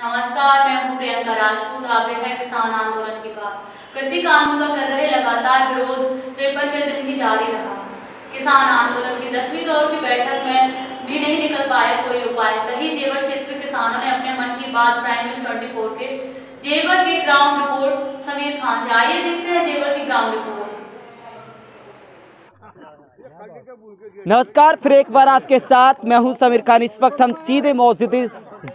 नमस्कार मैं हूं प्रियंका राजपूत आप देख रहे हैं किसान आंदोलन की बात कृषि कानून का कर रहे लगातार विरोध तिरपनवे दिन भी जारी रहा किसान आंदोलन की दसवीं दौर की बैठक में भी नहीं निकल पाए कोई उपाय कहीं जेवर क्षेत्र के किसानों ने अपने मन की बात प्राइम न्यूज ट्वेंटी के जेवर की ग्राउंड रिपोर्ट समीर खान से आइए देखते हैं जेवर की ग्राउंड रिपोर्ट नमस्कार फिर एक बार आपके साथ मैं हूं समीर खान इस वक्त हम सीधे मौजूद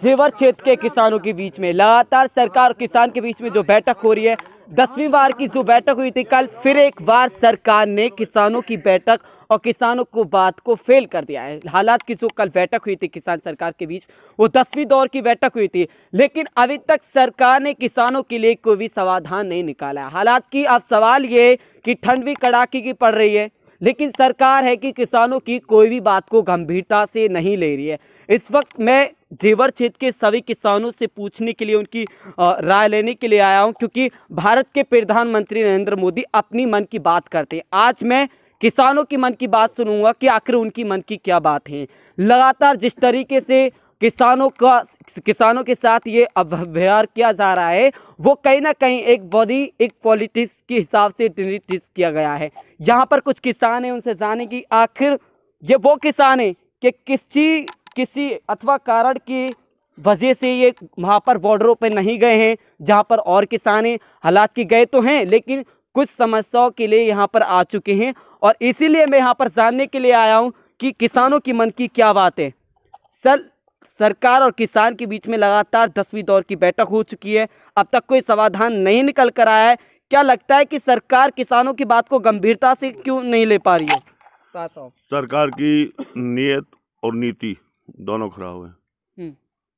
जेवर क्षेत्र के किसानों के बीच में लगातार सरकार और किसान के बीच में जो बैठक हो रही है दसवीं बार की जो बैठक हुई थी कल फिर एक बार सरकार ने किसानों की बैठक और किसानों को बात को फेल कर दिया है हालात की जो कल बैठक हुई थी किसान सरकार के बीच वो दसवीं दौर की बैठक हुई थी लेकिन अभी तक सरकार ने किसानों के लिए कोई भी समाधान नहीं निकाला हालात की अब सवाल ये कि ठंड भी कड़ाके की पड़ रही है लेकिन सरकार है कि किसानों की कोई भी बात को गंभीरता से नहीं ले रही है इस वक्त मैं जेवर क्षेत्र के सभी किसानों से पूछने के लिए उनकी राय लेने के लिए आया हूँ क्योंकि भारत के प्रधानमंत्री नरेंद्र मोदी अपनी मन की बात करते हैं आज मैं किसानों की मन की बात सुनूंगा कि आखिर उनकी मन की क्या बात है लगातार जिस तरीके से किसानों का किसानों के साथ ये अव्यवहार किया जा रहा है वो कहीं ना कहीं एक बॉडी एक पॉलिटिक्स के हिसाब से निर्दिष्ट किया गया है यहाँ पर कुछ किसान हैं उनसे जाने की आखिर ये वो किसान हैं कि चीज़ किसी अथवा कारण की वजह से ये वहाँ पर बॉर्डरों पर नहीं गए हैं जहाँ पर और किसान हैं की गए तो हैं लेकिन कुछ समस्याओं के लिए यहाँ पर आ चुके हैं और इसीलिए मैं यहाँ पर जानने के लिए आया हूँ कि किसानों की मन की क्या बात है सर सरकार और किसान के बीच में लगातार दसवीं दौर की बैठक हो चुकी है अब तक कोई समाधान नहीं निकल कर आया है क्या लगता है कि सरकार किसानों की बात को गंभीरता से क्यों नहीं ले पा रही है सरकार की नीयत और नीति दोनों खड़ा हुए हम्म।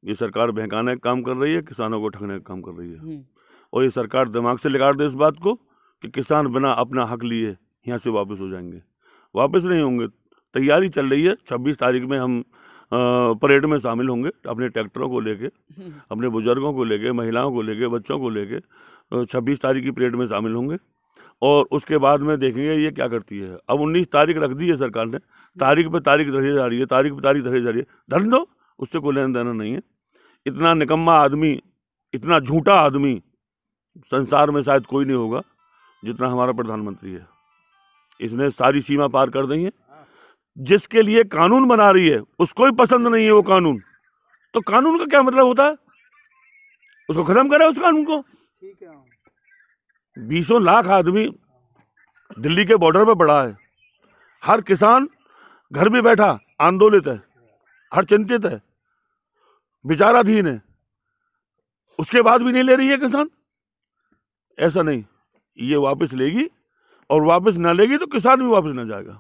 ये सरकार बहकाने का काम कर रही है किसानों को ठगने का काम कर रही है हम्म। और ये सरकार दिमाग से लगा दे इस बात को कि किसान बिना अपना हक लिए यहाँ से वापस हो जाएंगे वापस नहीं होंगे तैयारी चल रही है छब्बीस तारीख में हम परेड में शामिल होंगे अपने ट्रैक्टरों को लेके हम्म। अपने बुजुर्गों को लेके महिलाओं को लेके बच्चों को लेके छब्बीस तारीख की परेड में शामिल होंगे और उसके बाद में देखेंगे ये क्या करती है अब उन्नीस तारीख रख दी है सरकार ने तारीख पे तारीख धरे जा रही है तारीख पे तारीख धरे जा रही है धर दो उससे कोई लेना देना नहीं है इतना निकम्मा आदमी इतना झूठा आदमी संसार में शायद कोई नहीं होगा जितना हमारा प्रधानमंत्री है इसने सारी सीमा पार कर दी है जिसके लिए कानून बना रही है उसको ही पसंद नहीं है वो कानून तो कानून का क्या मतलब होता है उसको ख़त्म करे उस कानून को ठीक है बीसों लाख आदमी दिल्ली के बॉर्डर पर पड़ा है हर किसान घर भी बैठा आंदोलित है हर चिंतित है विचाराधीन है उसके बाद भी नहीं ले रही है किसान ऐसा नहीं ये वापस लेगी और वापस ना लेगी तो किसान भी वापस ना जाएगा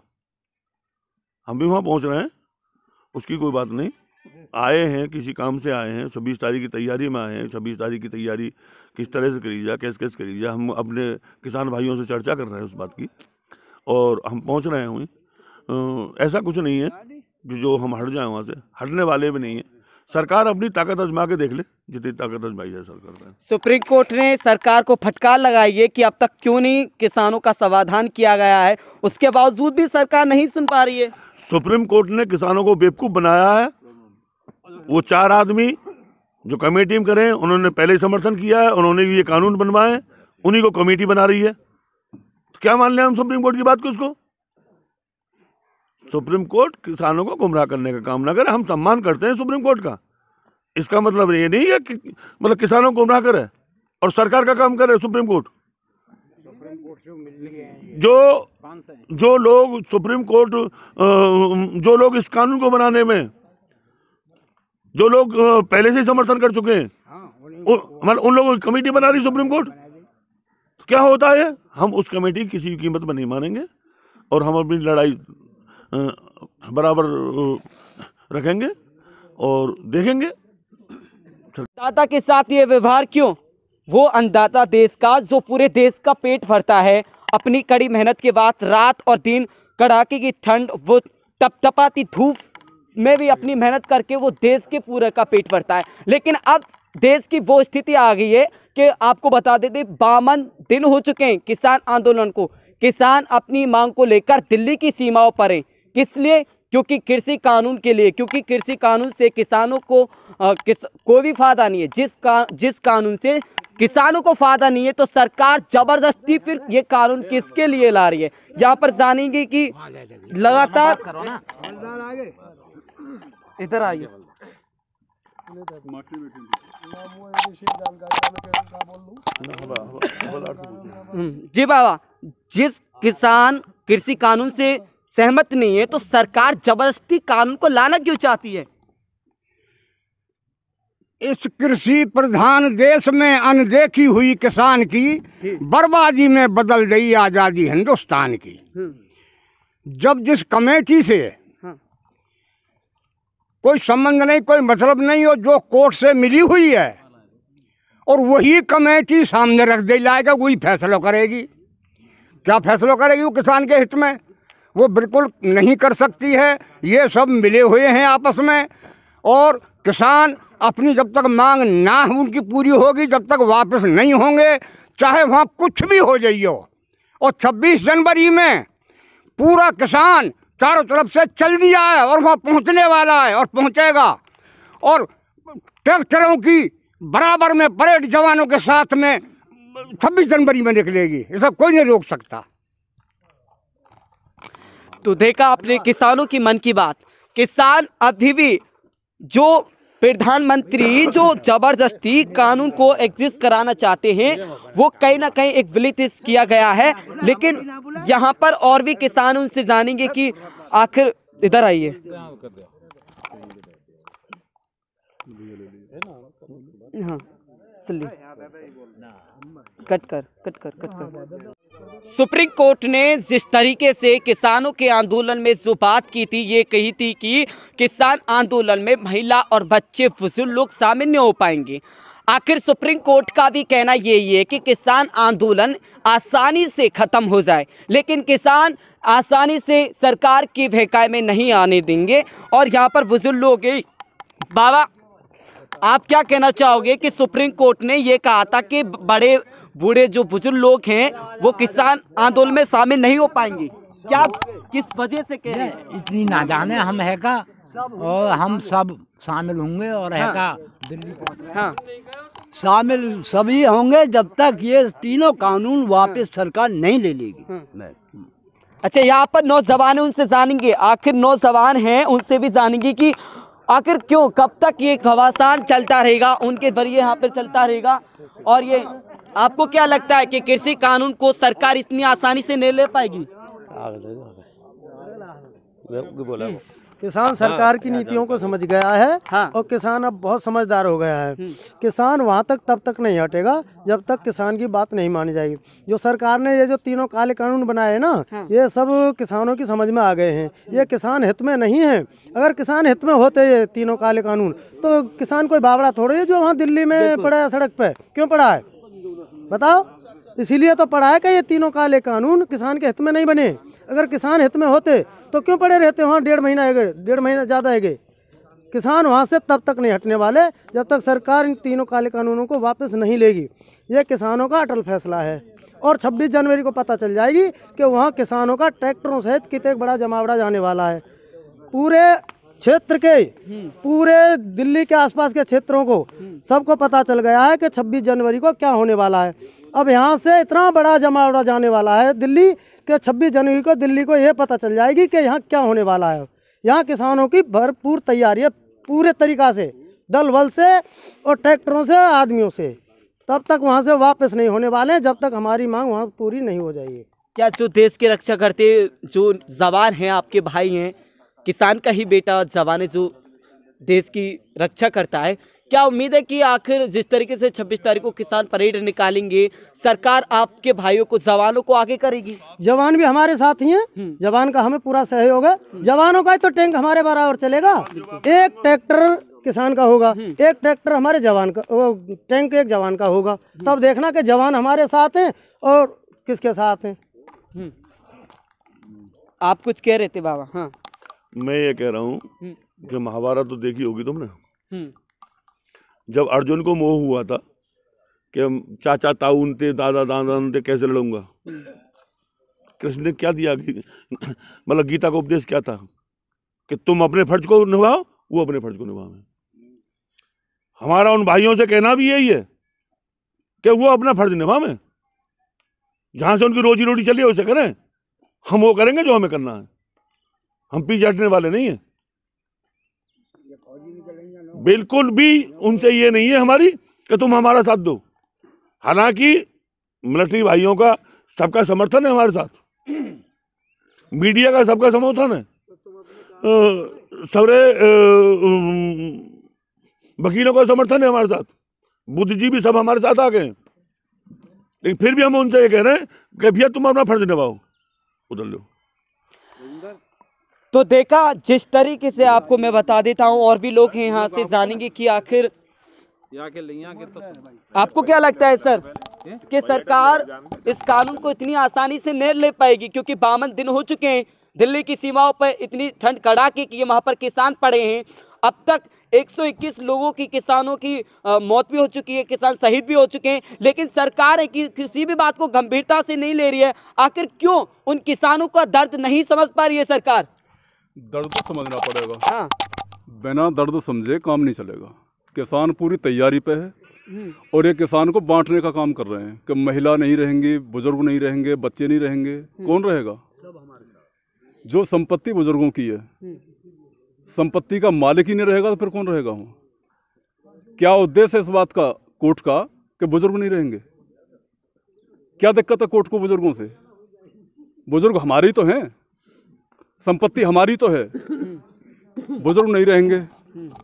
हम भी वहाँ पहुँच रहे हैं उसकी कोई बात नहीं आए हैं किसी काम से आए हैं छब्बीस तारीख की तैयारी में आए हैं छब्बीस तारीख की तैयारी किस तरह से करी जाए कैसे कैसे करी जाए हम अपने किसान भाइयों से चर्चा कर रहे हैं उस बात की और हम पहुंच रहे हैं ऐसा कुछ नहीं है जो जो हम हट जाएं वहाँ से हटने वाले भी नहीं हैं सरकार अपनी ताकत आजमा के देख ले जितनी ताकत आजमाई जाए सरकार सुप्रीम कोर्ट ने सरकार को फटकार लगाई है कि अब तक क्यों नहीं किसानों का समाधान किया गया है उसके बावजूद भी सरकार नहीं सुन पा रही है सुप्रीम कोर्ट ने किसानों को बेवकूफ़ बनाया है वो चार आदमी जो कमेटी में करें उन्होंने पहले ही समर्थन किया है उन्होंने ये कानून बनवाए उन्हीं को कमेटी बना रही है तो क्या मान लें हम सुप्रीम कोर्ट की बात को उसको सुप्रीम कोर्ट किसानों को गुमराह करने का काम ना करे हम सम्मान करते हैं सुप्रीम कोर्ट का इसका मतलब ये नहीं है कि मतलब किसानों को गुमराह करे और सरकार का काम करे सुप्रीम कोर्ट जो जो लोग सुप्रीम कोर्ट जो लोग इस कानून को बनाने में जो लोग पहले से समर्थन कर चुके हैं हाँ, मतलब उन लोगों की कमेटी बना रही सुप्रीम कोर्ट तो क्या होता है हम उस कमेटी किसी की कीमत पर नहीं मानेंगे और हम अपनी लड़ाई बराबर रखेंगे और देखेंगे दाता के साथ ये व्यवहार क्यों वो अन्नदाता देश का जो पूरे देश का पेट भरता है अपनी कड़ी मेहनत के बाद रात और दिन कड़ाके की ठंड वो तपतपाती धूप में भी अपनी मेहनत करके वो देश के पूरे का पेट भरता है लेकिन अब देश की वो स्थिति आ गई है कि आपको बता देते बावन दिन हो चुके हैं किसान आंदोलन को किसान अपनी मांग को लेकर दिल्ली की सीमाओं पर है किस लिए क्योंकि कृषि कानून के लिए क्योंकि कृषि कानून से किसानों को आ, किस कोई भी फायदा नहीं है जिस का जिस कानून से किसानों को फायदा नहीं है तो सरकार जबरदस्ती फिर ये कानून किसके लिए ला रही है यहाँ पर जानेंगे कि हाँ, लगातार इधर आइए हम्म, जी बाबा जिस किसान कृषि कानून से सहमत नहीं है तो सरकार जबरदस्ती कानून को लाना क्यों चाहती है इस कृषि प्रधान देश में अनदेखी हुई किसान की बर्बादी में बदल गई आज़ादी हिंदुस्तान की हम्म। जब जिस कमेटी से कोई संबंध नहीं कोई मतलब नहीं और जो कोर्ट से मिली हुई है और वही कमेटी सामने रख दे जाएगा वही फैसला करेगी क्या फैसला करेगी वो किसान के हित में वो बिल्कुल नहीं कर सकती है ये सब मिले हुए हैं आपस में और किसान अपनी जब तक मांग ना उनकी पूरी होगी जब तक वापस नहीं होंगे चाहे वहाँ कुछ भी हो जाइयो और 26 जनवरी में पूरा किसान चारों तरफ से चल दिया है और वहाँ पहुँचने वाला है और पहुँचेगा और ट्रैक्टरों की बराबर में परेड जवानों के साथ में छब्बीस जनवरी में निकलेगी इसे कोई नहीं रोक सकता तो देखा आपने किसानों की मन की बात किसान अभी भी जो प्रधानमंत्री जो जबरदस्ती कानून को एग्जिस्ट कराना चाहते हैं वो कहीं ना कहीं एक विलित किया गया है लेकिन यहाँ पर और भी किसान उनसे जानेंगे कि आखिर इधर आइए हाँ असली कट कर कट कर कट कर सुप्रीम कोर्ट ने जिस तरीके से किसानों के आंदोलन में जो बात की थी ये कही थी कि किसान आंदोलन में महिला और बच्चे बुजुर्ग लोग शामिल नहीं हो पाएंगे आखिर सुप्रीम कोर्ट का भी कहना यही है कि किसान आंदोलन आसानी से ख़त्म हो जाए लेकिन किसान आसानी से सरकार की भेकाय में नहीं आने देंगे और यहाँ पर बुजुर्ग लोग बाबा आप क्या कहना चाहोगे कि सुप्रीम कोर्ट ने ये कहा था कि बड़े बूढ़े जो बुजुर्ग लोग हैं वो किसान आंदोलन में शामिल नहीं हो पाएंगे क्या किस वजह से कह रहे हैं इतनी ना जाने हम है का और हम सब शामिल होंगे और है हाँ। का दिल्ली हाँ शामिल सभी होंगे जब तक ये तीनों कानून वापस सरकार नहीं ले लेगी हाँ। अच्छा यहाँ पर नौजवान उनसे जानेंगे आखिर नौजवान हैं उनसे भी जानेंगे कि आखिर क्यों कब तक ये खवासान चलता रहेगा उनके जरिए यहाँ पर चलता रहेगा और ये आपको क्या लगता है कि कृषि कानून को सरकार इतनी आसानी से नहीं ले पाएगी बोला हम्म। किसान हाँ, सरकार की नीतियों को समझ गया है हाँ। और किसान अब बहुत समझदार हो गया है हम्म। किसान वहाँ तक तब तक नहीं हटेगा जब तक किसान की बात नहीं मानी जाएगी जो सरकार ने ये जो तीनों काले कानून बनाए ना हाँ। ये सब किसानों की समझ में आ गए हैं ये किसान हित में नहीं है अगर किसान हित में होते ये तीनों काले कानून तो किसान कोई बावड़ा थोड़े है जो वहाँ दिल्ली में पड़ा है सड़क पर क्यों पड़ा है बताओ इसीलिए तो पड़ा है कि ये तीनों काले कानून किसान के हित में नहीं बने अगर किसान हित में होते तो क्यों पड़े रहते वहाँ डेढ़ महीना है डेढ़ महीना ज़्यादा है गए किसान वहाँ से तब तक नहीं हटने वाले जब तक सरकार इन तीनों काले कानूनों को वापस नहीं लेगी ये किसानों का अटल फैसला है और 26 जनवरी को पता चल जाएगी कि वहाँ किसानों का ट्रैक्टरों सहित कितने बड़ा जमावड़ा जाने वाला है पूरे क्षेत्र के हम्म। पूरे दिल्ली के आसपास के क्षेत्रों को हम्म। सबको पता चल गया है कि 26 जनवरी को क्या होने वाला है अब यहाँ से इतना बड़ा जमावड़ा जाने वाला है दिल्ली के 26 जनवरी को दिल्ली को ये पता चल जाएगी कि यहाँ क्या होने वाला है यहाँ किसानों की भरपूर तैयारी है पूरे तरीक़ा से दल बल से और ट्रैक्टरों से आदमियों से तब तक वहाँ से वापस नहीं होने वाले हैं जब तक हमारी मांग वहाँ पूरी नहीं हो जाएगी क्या जो देश की रक्षा करते जो जवान हैं आपके भाई हैं किसान का ही बेटा जवान है जो देश की रक्षा करता है क्या उम्मीद है कि आखिर जिस तरीके से 26 तारीख को किसान परेड निकालेंगे सरकार आपके भाइयों को जवानों को आगे करेगी जवान भी हमारे साथ ही हैं हम्म। जवान का हमें पूरा सहयोग है हम्म। जवानों का तो टैंक हमारे बराबर चलेगा एक ट्रैक्टर किसान का होगा हम्म। एक ट्रैक्टर हमारे जवान का टैंक एक जवान का होगा तब देखना के जवान हमारे साथ हैं और किसके साथ हैं आप कुछ कह रहे थे बाबा हाँ मैं ये कह रहा हूँ हम्म। कि महाभारत तो देखी होगी तुमने हम्म। जब अर्जुन को मोह हुआ था कि चाचा ताउनते दादा दादा उनते कैसे लड़ूंगा हम्म। कृष्ण ने क्या दिया मतलब गीता का उपदेश क्या था कि तुम अपने फर्ज को निभाओ वो अपने फर्ज को निभाओ हमारा उन भाइयों से कहना भी यही है कि वो अपना फर्ज में जहां से उनकी रोजी रोटी चली है उसे करें हम वो करेंगे जो हमें करना है हम पीछे हटने वाले नहीं है बिल्कुल भी उनसे ये नहीं है हमारी कि तुम हमारा साथ दो हालांकि मिलिट्री भाइयों का सबका समर्थन है हमारे साथ मीडिया का सबका समर्थन है सबरे वकीलों का समर्थन है हमारे साथ बुद्धिजीवी सब हमारे साथ आ गए लेकिन फिर भी हम उनसे ये कह रहे हैं कि भैया तुम अपना फर्ज निभाओ उधर लो तो देखा जिस तरीके से आपको मैं बता देता हूँ और भी लोग हैं यहाँ से जानेंगे कि आखिर तो आपको क्या लगता है सर कि सरकार इस कानून को इतनी आसानी से नहीं ले पाएगी क्योंकि बावन दिन हो चुके हैं दिल्ली की सीमाओं पर इतनी ठंड कड़ाके की वहाँ पर किसान पड़े हैं अब तक 121 लोगों की किसानों की मौत भी हो चुकी है किसान शहीद भी हो चुके हैं लेकिन सरकार है कि किसी भी बात को गंभीरता से नहीं ले रही है आखिर क्यों उन किसानों का दर्द नहीं समझ पा रही है सरकार दर्द समझना पड़ेगा हाँ बिना दर्द समझे काम नहीं चलेगा किसान पूरी तैयारी पे है हम्म। और ये किसान को बांटने का काम कर रहे हैं कि महिला नहीं रहेंगी बुजुर्ग नहीं रहेंगे बच्चे नहीं रहेंगे हम्म। कौन रहेगा जो संपत्ति बुजुर्गों की है हम्म। संपत्ति का मालिक ही नहीं रहेगा तो फिर कौन रहेगा वहाँ क्या उद्देश्य इस बात का कोर्ट का कि बुजुर्ग नहीं रहेंगे क्या दिक्कत है कोर्ट को बुजुर्गों से बुजुर्ग हमारे ही तो हैं संपत्ति हमारी तो है बुजुर्ग नहीं रहेंगे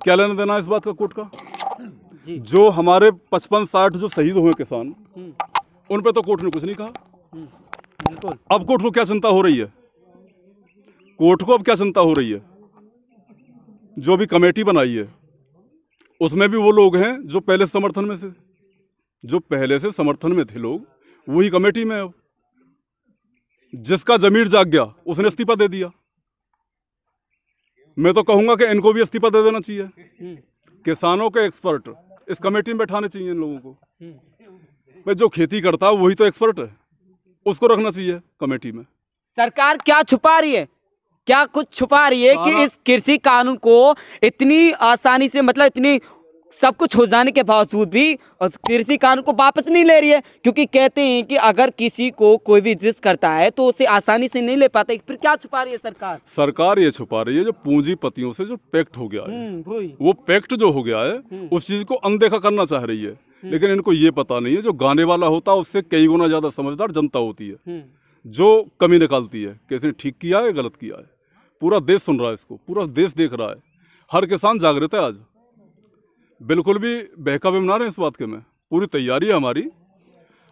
क्या लेना देना इस बात का कोर्ट का जो हमारे पचपन साठ जो शहीद हुए किसान उन पे तो कोर्ट ने कुछ नहीं कहा अब कोर्ट को क्या चिंता हो रही है कोर्ट को अब क्या चिंता हो रही है जो भी कमेटी बनाई है उसमें भी वो लोग हैं जो पहले समर्थन में से जो पहले से समर्थन में थे लोग वही कमेटी में अब जिसका जमीर जाग गया उसने इस्तीफा दे दिया मैं तो कहूंगा कि इनको भी इस्तीफा दे देना चाहिए हम्म। किसानों के एक्सपर्ट इस कमेटी में बैठाने चाहिए इन लोगों को भाई हम्म। जो खेती करता है वही तो एक्सपर्ट है उसको रखना चाहिए कमेटी में सरकार क्या छुपा रही है क्या कुछ छुपा रही है कि इस कृषि कानून को इतनी आसानी से मतलब इतनी सब कुछ हो जाने के बावजूद भी कृषि कानून को वापस नहीं ले रही है क्योंकि कहते हैं कि अगर किसी को कोई भी जिस करता है तो उसे आसानी से नहीं ले पाता फिर क्या छुपा रही है सरकार सरकार ये छुपा रही है जो पूंजीपतियों से जो पैक्ट हो गया है हम्म, वो पैक्ट जो हो गया है हम्म। उस चीज को अनदेखा करना चाह रही है हम्म। लेकिन इनको ये पता नहीं है जो गाने वाला होता है उससे कई गुना ज्यादा समझदार जनता होती है जो कमी निकालती है कैसे ठीक किया है गलत किया है पूरा देश सुन रहा है इसको पूरा देश देख रहा है हर किसान जागृत है आज बिल्कुल भी बहका बना रहे हैं इस बात के में पूरी तैयारी है हमारी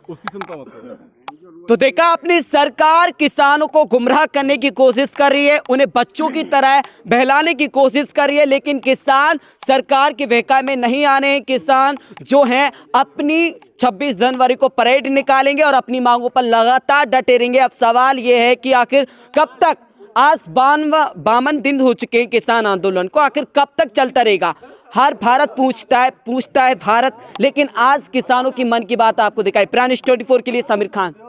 उसकी चिंता मत करें तो देखा आपने सरकार किसानों को गुमराह करने की कोशिश कर रही है उन्हें बच्चों की तरह बहलाने की कोशिश कर रही है लेकिन किसान सरकार के बहका में नहीं आने हैं किसान जो हैं अपनी 26 जनवरी को परेड निकालेंगे और अपनी मांगों पर लगातार डटे रहेंगे अब सवाल ये है कि आखिर कब तक आज बावन बावन दिन हो चुके हैं किसान आंदोलन को आखिर कब तक चलता रहेगा हर भारत पूछता है पूछता है भारत लेकिन आज किसानों की मन की बात आपको दिखाई प्राइम ट्वेंटी फोर के लिए समीर खान